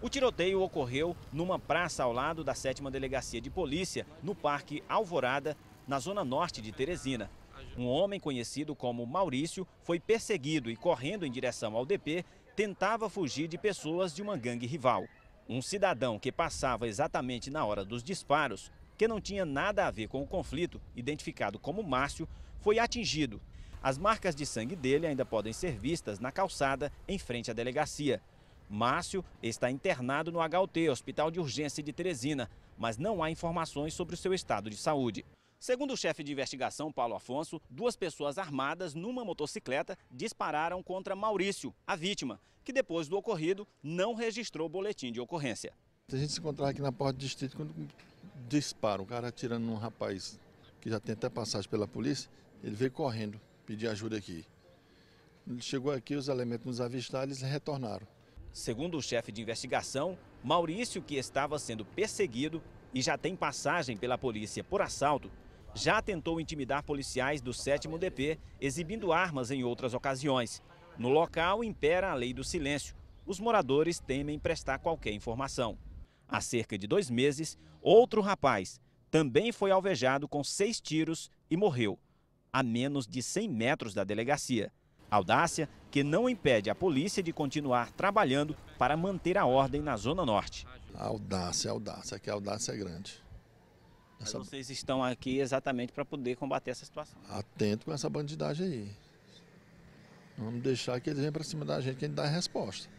O tiroteio ocorreu numa praça ao lado da 7 Delegacia de Polícia, no Parque Alvorada, na zona norte de Teresina. Um homem conhecido como Maurício foi perseguido e, correndo em direção ao DP, tentava fugir de pessoas de uma gangue rival. Um cidadão que passava exatamente na hora dos disparos, que não tinha nada a ver com o conflito, identificado como Márcio, foi atingido. As marcas de sangue dele ainda podem ser vistas na calçada em frente à delegacia. Márcio está internado no HUT, Hospital de Urgência de Teresina, mas não há informações sobre o seu estado de saúde. Segundo o chefe de investigação, Paulo Afonso, duas pessoas armadas numa motocicleta dispararam contra Maurício, a vítima, que depois do ocorrido não registrou boletim de ocorrência. A gente se encontrava aqui na porta do distrito quando dispara, um cara atirando num rapaz que já tem até passagem pela polícia, ele veio correndo pedir ajuda aqui. Ele chegou aqui, os elementos nos avistaram, eles retornaram. Segundo o chefe de investigação, Maurício, que estava sendo perseguido e já tem passagem pela polícia por assalto, já tentou intimidar policiais do 7 DP, exibindo armas em outras ocasiões. No local impera a lei do silêncio. Os moradores temem prestar qualquer informação. Há cerca de dois meses, outro rapaz também foi alvejado com seis tiros e morreu, a menos de 100 metros da delegacia. Audácia que não impede a polícia de continuar trabalhando para manter a ordem na Zona Norte. audácia, audácia, que a audácia é grande. Mas vocês estão aqui exatamente para poder combater essa situação. Atento com essa bandidagem aí. Vamos deixar que eles venham para cima da gente, que a gente dá a resposta.